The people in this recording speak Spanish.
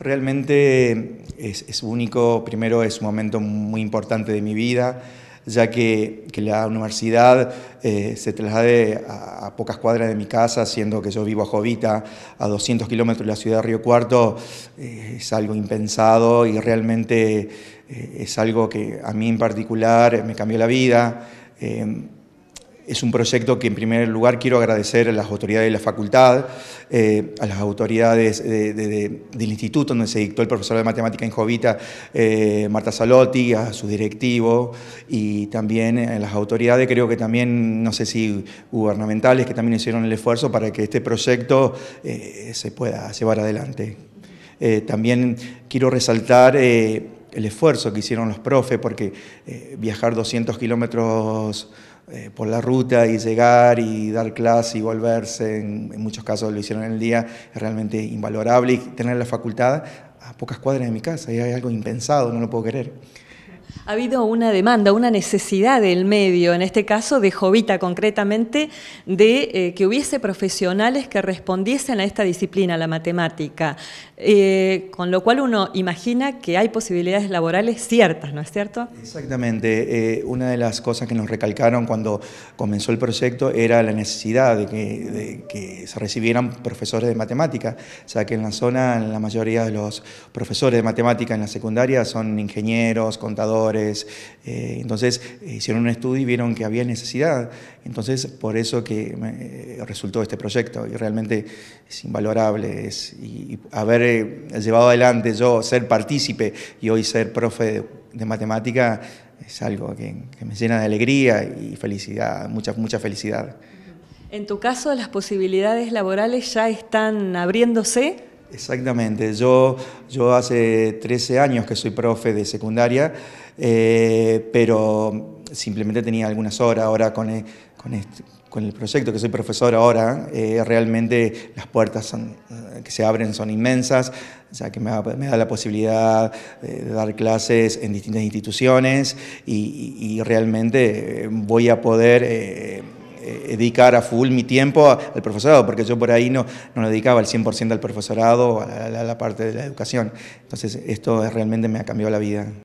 Realmente es, único, primero es un momento muy importante de mi vida, ya que, la universidad eh, se traslade a, pocas cuadras de mi casa, siendo que yo vivo a Jovita, a 200 kilómetros de la ciudad de Río Cuarto, eh, es algo impensado y realmente eh, es algo que a mí en particular me cambió la vida es un proyecto que en primer lugar quiero agradecer a las autoridades de la facultad, eh, a las autoridades del instituto donde se dictó el profesor de matemática en Jovita, eh, Marta Salotti, a su directivo y también a las autoridades, creo que también, no sé si gubernamentales, que también hicieron el esfuerzo para que este proyecto eh, se pueda llevar adelante. también quiero resaltar el esfuerzo que hicieron los profes, porque eh, viajar 200 kilómetros eh, por la ruta y llegar y dar clase y volverse, en, muchos casos lo hicieron en el día, es realmente invalorable y tener la facultad a pocas cuadras de mi casa, y es algo impensado, no lo puedo querer. Ha habido una demanda, una necesidad del medio, en este caso de Jovita concretamente, de eh, que hubiese profesionales que respondiesen a esta disciplina, la matemática, eh, con lo cual uno imagina que hay posibilidades laborales ciertas, ¿no es cierto? Exactamente. Eh, una de las cosas que nos recalcaron cuando comenzó el proyecto era la necesidad de que, de que se recibieran profesores de matemática, o sea que en la zona la mayoría de los profesores de matemática en la secundaria son ingenieros, contadores, eh, entonces eh, hicieron un estudio y vieron que había necesidad. Entonces por eso que eh, resultó este proyecto y realmente es invalorable. Es, y, haber llevado adelante yo, ser partícipe y hoy ser profe de, matemática es algo que, que, me llena de alegría y felicidad, mucha, mucha felicidad. En tu caso, las posibilidades laborales ya están abriéndose. Exactamente, yo, yo hace 13 años que soy profe de secundaria, eh, pero simplemente tenía algunas horas ahora con, el, con, el proyecto que soy profesor ahora, eh, realmente las puertas eh, que se abren son inmensas, ya que me, da la posibilidad de dar clases en distintas instituciones y realmente voy a poder dedicar a full mi tiempo al profesorado, porque yo por ahí no, no lo dedicaba al 100% al profesorado, o a la parte de la educación. Entonces esto realmente me ha cambiado la vida.